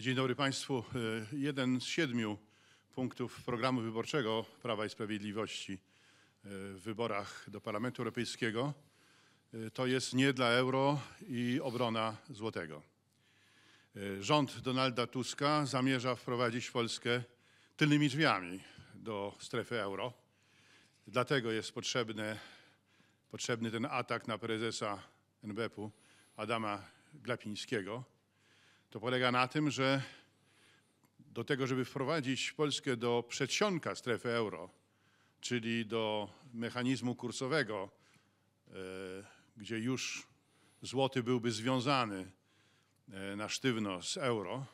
Dzień dobry Państwu. E, jeden z siedmiu punktów programu wyborczego Prawa i Sprawiedliwości e, w wyborach do Parlamentu Europejskiego e, to jest nie dla euro i obrona złotego. Rząd Donalda Tuska zamierza wprowadzić Polskę tylnymi drzwiami do strefy euro. Dlatego jest potrzebny, potrzebny ten atak na prezesa NBP-u Adama Glapińskiego to polega na tym, że do tego, żeby wprowadzić Polskę do przedsionka strefy euro, czyli do mechanizmu kursowego, e, gdzie już złoty byłby związany e, na sztywno z euro,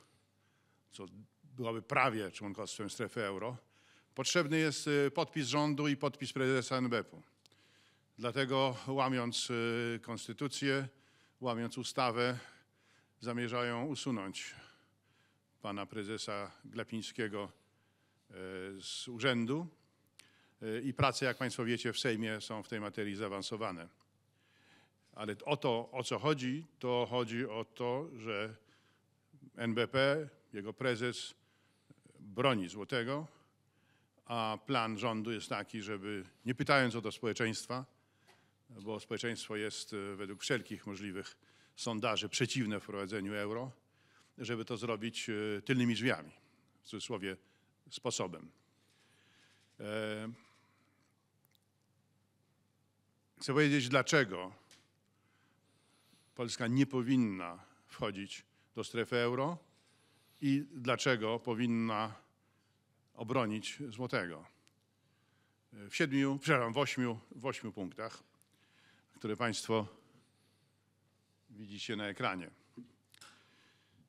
co byłaby prawie członkostwem strefy euro, potrzebny jest e, podpis rządu i podpis prezesa NBP-u. Dlatego łamiąc konstytucję, łamiąc ustawę, zamierzają usunąć pana prezesa Glapińskiego e, z urzędu e, i prace, jak Państwo wiecie, w Sejmie są w tej materii zaawansowane. Ale o to, o co chodzi, to chodzi o to, że NBP, jego prezes broni złotego, a plan rządu jest taki, żeby nie pytając o to społeczeństwa, bo społeczeństwo jest e, według wszelkich możliwych sondaże przeciwne wprowadzeniu euro, żeby to zrobić e, tylnymi drzwiami, w cudzysłowie sposobem. E, chcę powiedzieć, dlaczego Polska nie powinna wchodzić do strefy euro i dlaczego powinna obronić złotego. E, w siedmiu, przepraszam, w ośmiu, w ośmiu punktach, które Państwo widzicie na ekranie.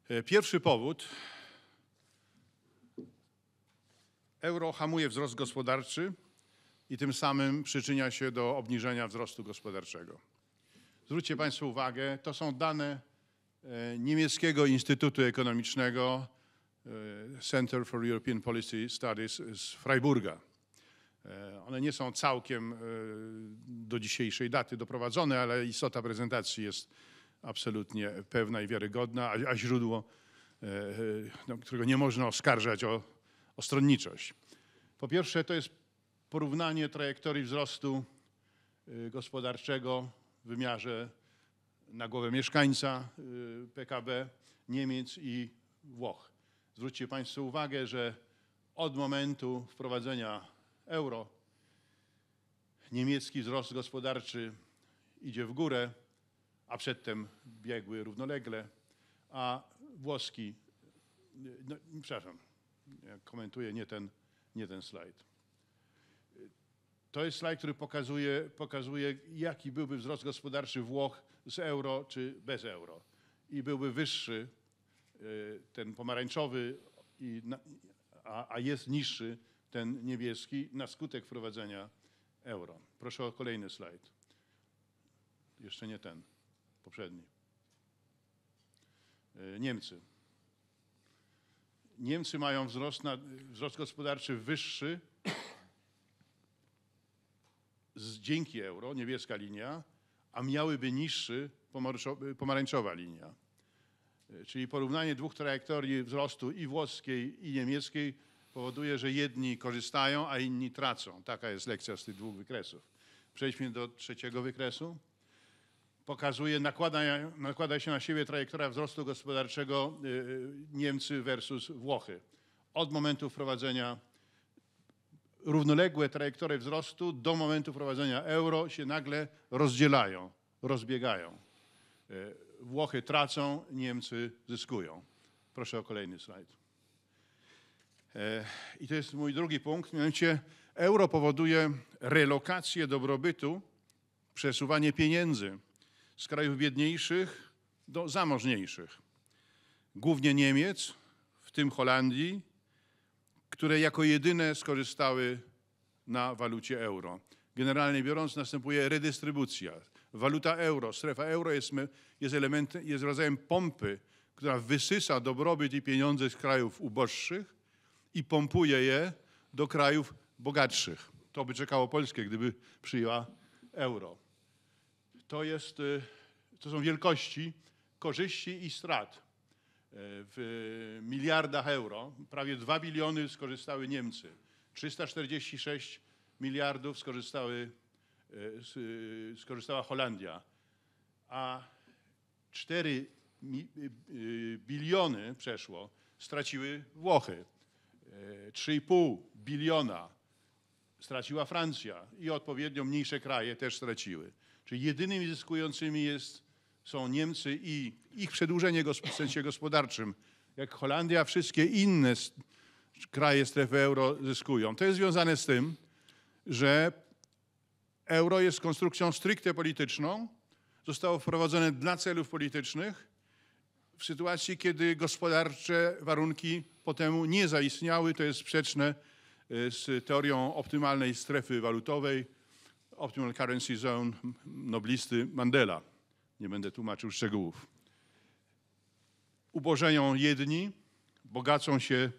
E, pierwszy powód. Euro hamuje wzrost gospodarczy i tym samym przyczynia się do obniżenia wzrostu gospodarczego. Zwróćcie Państwo uwagę, to są dane e, niemieckiego Instytutu Ekonomicznego e, Center for European Policy Studies z Freiburga. One nie są całkiem do dzisiejszej daty doprowadzone, ale istota prezentacji jest absolutnie pewna i wiarygodna, a, a źródło, e, e, no, którego nie można oskarżać o, o stronniczość. Po pierwsze, to jest porównanie trajektorii wzrostu e, gospodarczego w wymiarze na głowę mieszkańca PKB Niemiec i Włoch. Zwróćcie Państwo uwagę, że od momentu wprowadzenia euro niemiecki wzrost gospodarczy idzie w górę, a przedtem biegły równolegle, a włoski, no, przepraszam, komentuję nie ten, nie ten slajd. To jest slajd, który pokazuje, pokazuje, jaki byłby wzrost gospodarczy Włoch z euro czy bez euro. I byłby wyższy e, ten pomarańczowy, i, a, a jest niższy ten niebieski na skutek wprowadzenia euro. Proszę o kolejny slajd. Jeszcze nie ten poprzedni. E, Niemcy. Niemcy mają wzrost, na, wzrost gospodarczy wyższy z, dzięki euro, niebieska linia, a miałyby niższy pomarańczowa linia. E, czyli porównanie dwóch trajektorii wzrostu i włoskiej, i niemieckiej powoduje, że jedni korzystają, a inni tracą. Taka jest lekcja z tych dwóch wykresów. Przejdźmy do trzeciego wykresu pokazuje, nakłada, nakłada się na siebie trajektoria wzrostu gospodarczego y, y, Niemcy versus Włochy. Od momentu wprowadzenia równoległe trajektorie wzrostu do momentu wprowadzenia euro się nagle rozdzielają, rozbiegają. Y, Włochy tracą, Niemcy zyskują. Proszę o kolejny slajd. E, I to jest mój drugi punkt, mianowicie euro powoduje relokację dobrobytu, przesuwanie pieniędzy z krajów biedniejszych do zamożniejszych. Głównie Niemiec, w tym Holandii, które jako jedyne skorzystały na walucie euro. Generalnie biorąc, następuje redystrybucja. Waluta euro, strefa euro jest, jest, element, jest rodzajem pompy, która wysysa dobrobyt i pieniądze z krajów uboższych i pompuje je do krajów bogatszych. To by czekało Polskę, gdyby przyjęła euro to, jest, y, to są wielkości korzyści i strat y, w miliardach euro. Prawie 2 biliony skorzystały Niemcy, 346 miliardów skorzystały, y, skorzystała Holandia, a 4 biliony przeszło straciły Włochy. 3,5 biliona straciła Francja i odpowiednio mniejsze kraje też straciły. Czyli jedynymi zyskującymi jest, są Niemcy i ich przedłużenie w sensie gospodarczym. Jak Holandia, wszystkie inne kraje strefy euro zyskują. To jest związane z tym, że euro jest konstrukcją stricte polityczną, zostało wprowadzone dla celów politycznych w sytuacji, kiedy gospodarcze warunki po temu nie zaistniały, to jest sprzeczne Y, z teorią optymalnej strefy walutowej, Optimal Currency Zone, noblisty Mandela. Nie będę tłumaczył szczegółów. Ubożeją jedni, bogacą się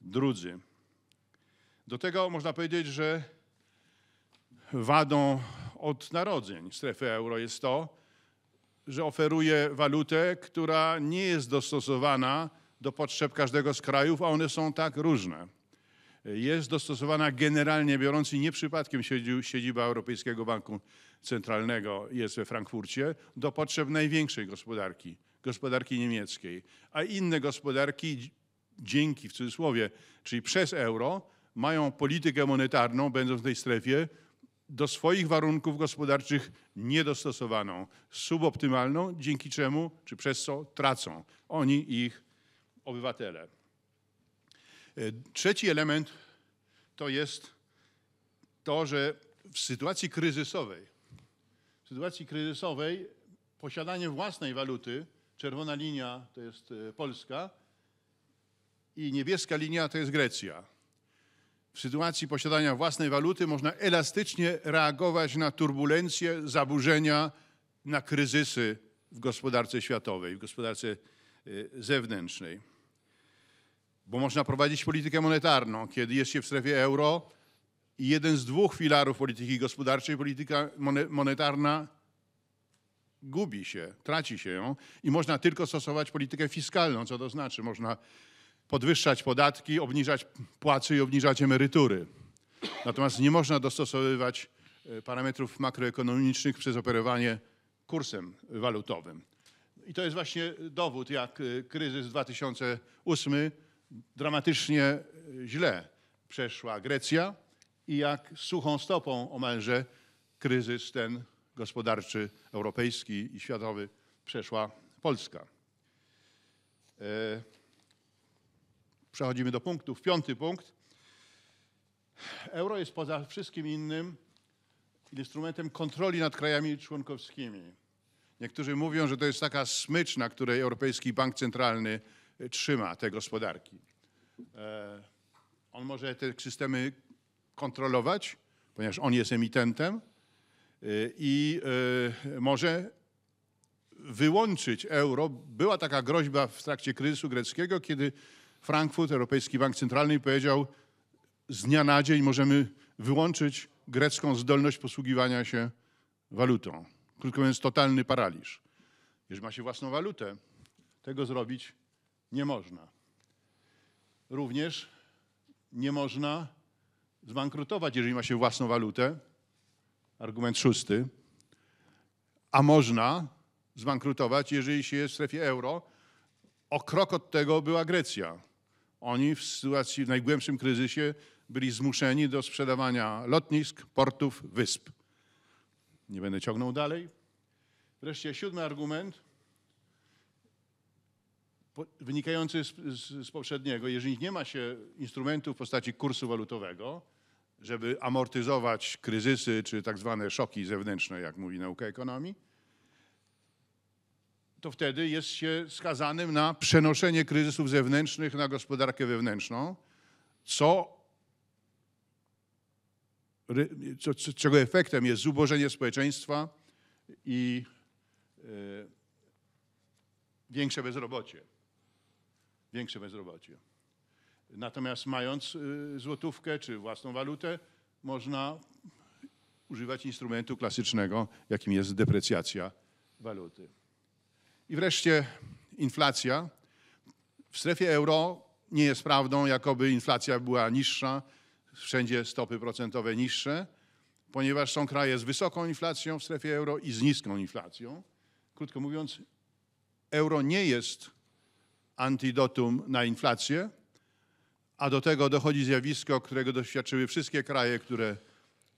drudzy. Do tego można powiedzieć, że wadą od narodzeń strefy euro jest to, że oferuje walutę, która nie jest dostosowana do potrzeb każdego z krajów, a one są tak różne jest dostosowana generalnie biorąc i nie przypadkiem siedziba Europejskiego Banku Centralnego jest we Frankfurcie do potrzeb największej gospodarki, gospodarki niemieckiej, a inne gospodarki dzięki w cudzysłowie, czyli przez euro mają politykę monetarną, będąc w tej strefie, do swoich warunków gospodarczych niedostosowaną, suboptymalną, dzięki czemu czy przez co tracą oni ich obywatele. E, trzeci element to jest to, że w sytuacji kryzysowej, w sytuacji kryzysowej posiadanie własnej waluty, czerwona linia to jest e, Polska i niebieska linia to jest Grecja. W sytuacji posiadania własnej waluty można elastycznie reagować na turbulencje, zaburzenia, na kryzysy w gospodarce światowej, w gospodarce e, zewnętrznej bo można prowadzić politykę monetarną, kiedy jest się w strefie euro i jeden z dwóch filarów polityki gospodarczej, polityka monetarna gubi się, traci się ją i można tylko stosować politykę fiskalną, co to znaczy można podwyższać podatki, obniżać płace i obniżać emerytury. Natomiast nie można dostosowywać e, parametrów makroekonomicznych przez operowanie kursem walutowym. I to jest właśnie dowód, jak e, kryzys 2008 dramatycznie e, źle przeszła Grecja i jak suchą stopą omalże kryzys ten gospodarczy europejski i światowy przeszła Polska. E, przechodzimy do punktów. Piąty punkt. Euro jest poza wszystkim innym instrumentem kontroli nad krajami członkowskimi. Niektórzy mówią, że to jest taka smycz, na której Europejski Bank Centralny trzyma te gospodarki. E, on może te systemy kontrolować, ponieważ on jest emitentem e, i e, może wyłączyć euro. Była taka groźba w trakcie kryzysu greckiego, kiedy Frankfurt, Europejski Bank Centralny, powiedział: Z dnia na dzień możemy wyłączyć grecką zdolność posługiwania się walutą. Krótko mówiąc, totalny paraliż. Jeżeli ma się własną walutę, tego zrobić nie można. Również nie można zbankrutować, jeżeli ma się własną walutę. Argument szósty. A można zbankrutować, jeżeli się jest w strefie euro. O krok od tego była Grecja. Oni w sytuacji, w najgłębszym kryzysie byli zmuszeni do sprzedawania lotnisk, portów, wysp. Nie będę ciągnął dalej. Wreszcie siódmy argument wynikający z, z, z, poprzedniego, jeżeli nie ma się instrumentu w postaci kursu walutowego, żeby amortyzować kryzysy czy tak zwane szoki zewnętrzne, jak mówi nauka ekonomii, to wtedy jest się skazanym na przenoszenie kryzysów zewnętrznych na gospodarkę wewnętrzną, co, co czego efektem jest zubożenie społeczeństwa i yy, większe bezrobocie większe bezrobocie. Natomiast mając y, złotówkę czy własną walutę, można używać instrumentu klasycznego, jakim jest deprecjacja waluty. I wreszcie inflacja. W strefie euro nie jest prawdą, jakoby inflacja była niższa, wszędzie stopy procentowe niższe, ponieważ są kraje z wysoką inflacją w strefie euro i z niską inflacją. Krótko mówiąc, euro nie jest antidotum na inflację, a do tego dochodzi zjawisko, którego doświadczyły wszystkie kraje, które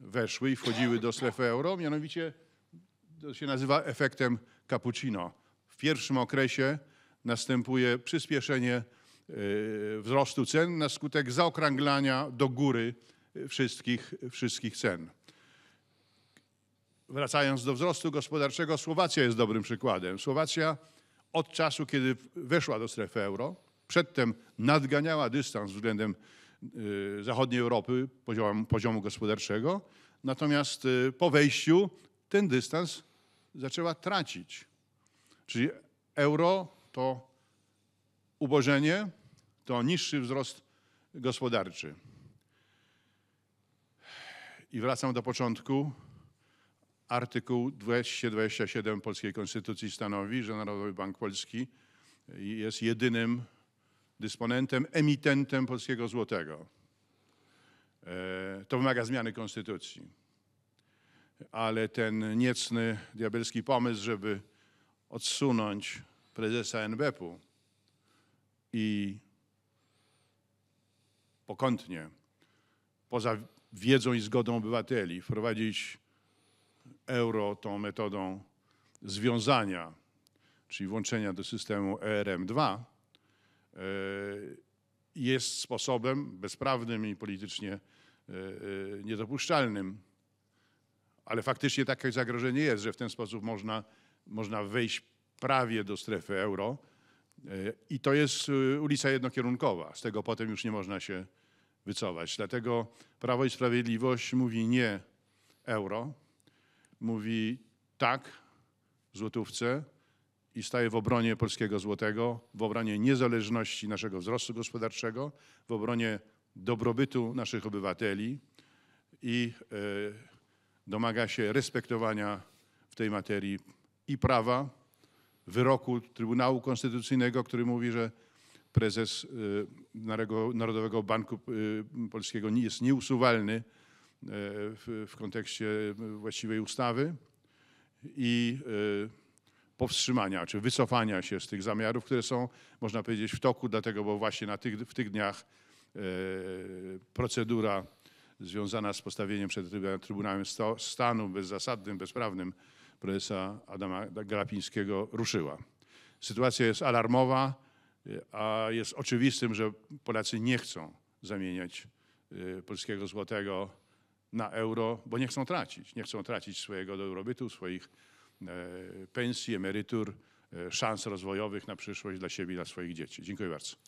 weszły i wchodziły do strefy euro, mianowicie to się nazywa efektem cappuccino. W pierwszym okresie następuje przyspieszenie e, wzrostu cen na skutek zaokrąglania do góry e, wszystkich, wszystkich cen. Wracając do wzrostu gospodarczego, Słowacja jest dobrym przykładem. Słowacja od czasu, kiedy weszła do strefy euro. Przedtem nadganiała dystans względem y, zachodniej Europy poziom, poziomu gospodarczego. Natomiast y, po wejściu ten dystans zaczęła tracić. Czyli euro to ubożenie, to niższy wzrost gospodarczy. I wracam do początku. Artykuł 227 Polskiej Konstytucji stanowi, że Narodowy Bank Polski jest jedynym dysponentem, emitentem polskiego złotego. E, to wymaga zmiany konstytucji. Ale ten niecny, diabelski pomysł, żeby odsunąć prezesa NBP-u i pokątnie, poza wiedzą i zgodą obywateli, wprowadzić euro tą metodą związania, czyli włączenia do systemu ERM2, e, jest sposobem bezprawnym i politycznie e, e, niedopuszczalnym. Ale faktycznie takie zagrożenie jest, że w ten sposób można, można wejść prawie do strefy euro. I to jest ulica jednokierunkowa. Z tego potem już nie można się wycofać. Dlatego Prawo i Sprawiedliwość mówi nie euro, mówi tak złotówce i staje w obronie polskiego złotego, w obronie niezależności naszego wzrostu gospodarczego, w obronie dobrobytu naszych obywateli i e, domaga się respektowania w tej materii i prawa, wyroku Trybunału Konstytucyjnego, który mówi, że prezes e, Narodowego Banku e, Polskiego jest nieusuwalny w, w kontekście właściwej ustawy i e, powstrzymania czy wycofania się z tych zamiarów, które są, można powiedzieć, w toku, dlatego, bo właśnie na tych, w tych dniach e, procedura związana z postawieniem przed Trybunałem Stanu bezzasadnym, bezprawnym prezesa Adama Galapińskiego ruszyła. Sytuacja jest alarmowa, e, a jest oczywistym, że Polacy nie chcą zamieniać polskiego złotego na euro, bo nie chcą tracić. Nie chcą tracić swojego dobrobytu, swoich e, pensji, emerytur, e, szans rozwojowych na przyszłość dla siebie i dla swoich dzieci. Dziękuję bardzo.